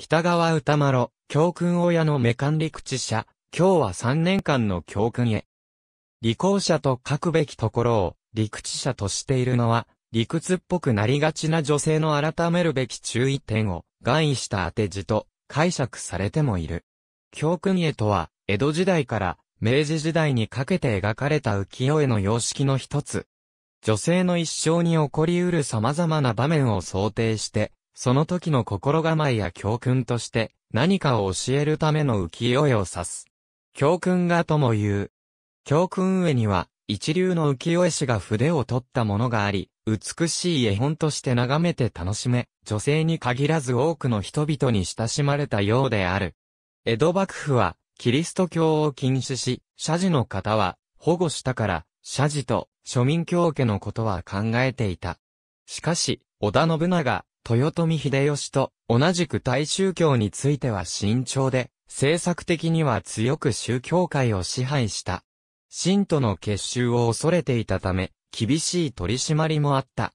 北川歌麿、教訓親の目管理口者、今日は3年間の教訓へ。理工者と書くべきところを、理屈者としているのは、理屈っぽくなりがちな女性の改めるべき注意点を、願意した当て字と解釈されてもいる。教訓絵とは、江戸時代から明治時代にかけて描かれた浮世絵の様式の一つ。女性の一生に起こり得る様々な場面を想定して、その時の心構えや教訓として何かを教えるための浮世絵を指す。教訓画とも言う。教訓絵には一流の浮世絵師が筆を取ったものがあり、美しい絵本として眺めて楽しめ、女性に限らず多くの人々に親しまれたようである。江戸幕府はキリスト教を禁止し、社寺の方は保護したから社寺と庶民教家のことは考えていた。しかし、織田信長、豊臣秀吉と同じく大宗教については慎重で、政策的には強く宗教界を支配した。信徒の結集を恐れていたため、厳しい取り締まりもあった。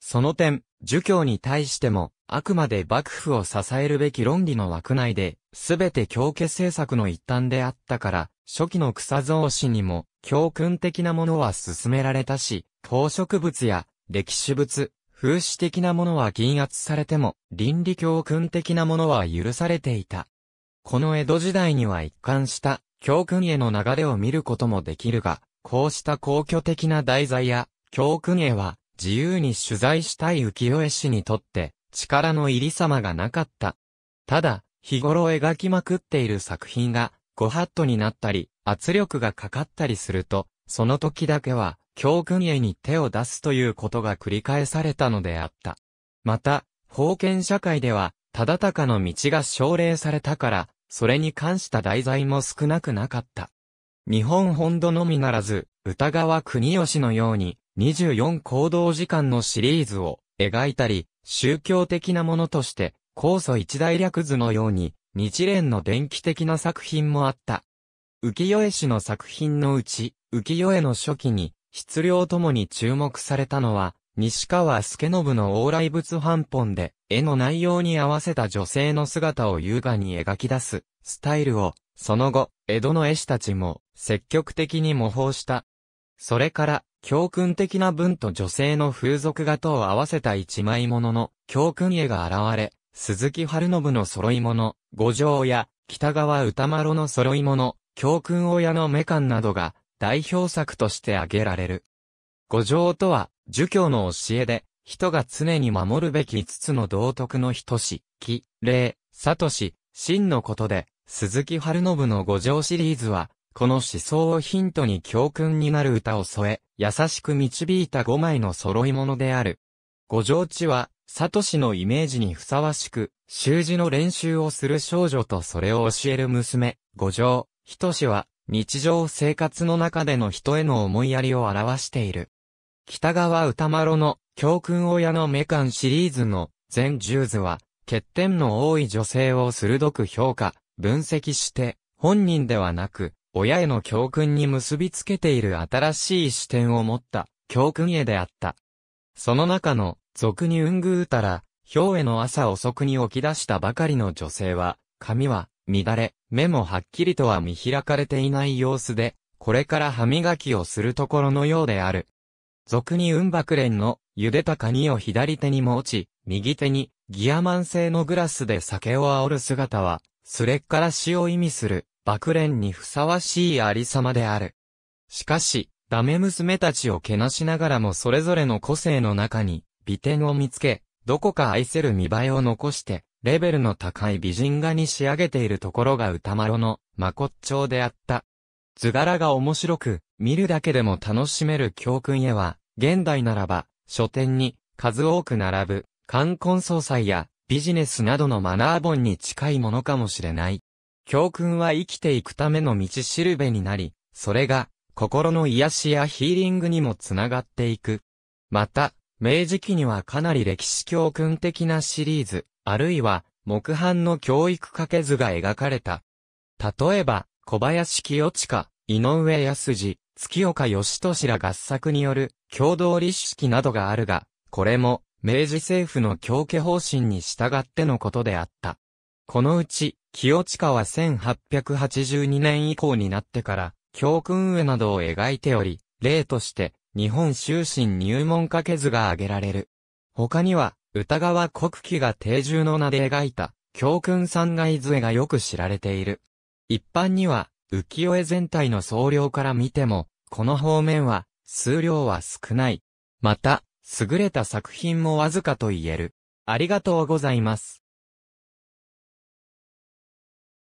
その点、儒教に対しても、あくまで幕府を支えるべき論理の枠内で、すべて強家政策の一端であったから、初期の草造紙にも、教訓的なものは進められたし、宝飾物や歴史物、風刺的なものは銀圧されても、倫理教訓的なものは許されていた。この江戸時代には一貫した教訓への流れを見ることもできるが、こうした公共的な題材や教訓へは自由に取材したい浮世絵師にとって力の入り様がなかった。ただ、日頃描きまくっている作品がご法度になったり、圧力がかかったりすると、その時だけは、教訓へに手を出すということが繰り返されたのであった。また、封建社会では、忠敬の道が奨励されたから、それに関した題材も少なくなかった。日本本土のみならず、歌川国吉のように、24行動時間のシリーズを描いたり、宗教的なものとして、高祖一大略図のように、日蓮の伝記的な作品もあった。浮世絵師の作品のうち、浮世絵の初期に、質量ともに注目されたのは、西川助信の往来物半本で、絵の内容に合わせた女性の姿を優雅に描き出す、スタイルを、その後、江戸の絵師たちも、積極的に模倣した。それから、教訓的な文と女性の風俗画とを合わせた一枚物の教訓絵が現れ、鈴木春信の揃い物、五条や北川歌丸の揃い物、教訓親のメカンなどが代表作として挙げられる。五条とは、儒教の教えで、人が常に守るべき五つの道徳の人し、気、礼、里し、真のことで、鈴木春信の五条シリーズは、この思想をヒントに教訓になる歌を添え、優しく導いた五枚の揃い物である。五条地は、里氏のイメージにふさわしく、習字の練習をする少女とそれを教える娘、五条、ひとしは、日常生活の中での人への思いやりを表している。北川歌丸の教訓親のメカンシリーズの全10図は、欠点の多い女性を鋭く評価、分析して、本人ではなく、親への教訓に結びつけている新しい視点を持った教訓絵であった。その中の、俗にうんぐうたら、氷への朝遅くに起き出したばかりの女性は、髪は乱れ、目もはっきりとは見開かれていない様子で、これから歯磨きをするところのようである。俗に運爆連の、茹でたカニを左手に持ち、右手に、ギアマン製のグラスで酒を煽る姿は、それから死を意味する、爆連にふさわしいありさまである。しかし、ダメ娘たちをけなしながらもそれぞれの個性の中に、美点を見つけ、どこか愛せる見栄えを残して、レベルの高い美人画に仕上げているところが歌丸の、まこっちょうであった。図柄が面白く、見るだけでも楽しめる教訓へは、現代ならば、書店に、数多く並ぶ、冠婚葬祭や、ビジネスなどのマナー本に近いものかもしれない。教訓は生きていくための道しるべになり、それが、心の癒しやヒーリングにもつながっていく。また、明治期にはかなり歴史教訓的なシリーズ、あるいは、木版の教育掛け図が描かれた。例えば、小林清親、井上康二、月岡義俊ら合作による共同立式などがあるが、これも明治政府の教家方針に従ってのことであった。このうち、清近は1882年以降になってから、教訓上などを描いており、例として、日本終身入門掛け図が挙げられる。他には、歌川国旗が定住の名で描いた、教訓三階図絵がよく知られている。一般には、浮世絵全体の総量から見ても、この方面は、数量は少ない。また、優れた作品もわずかと言える。ありがとうございます。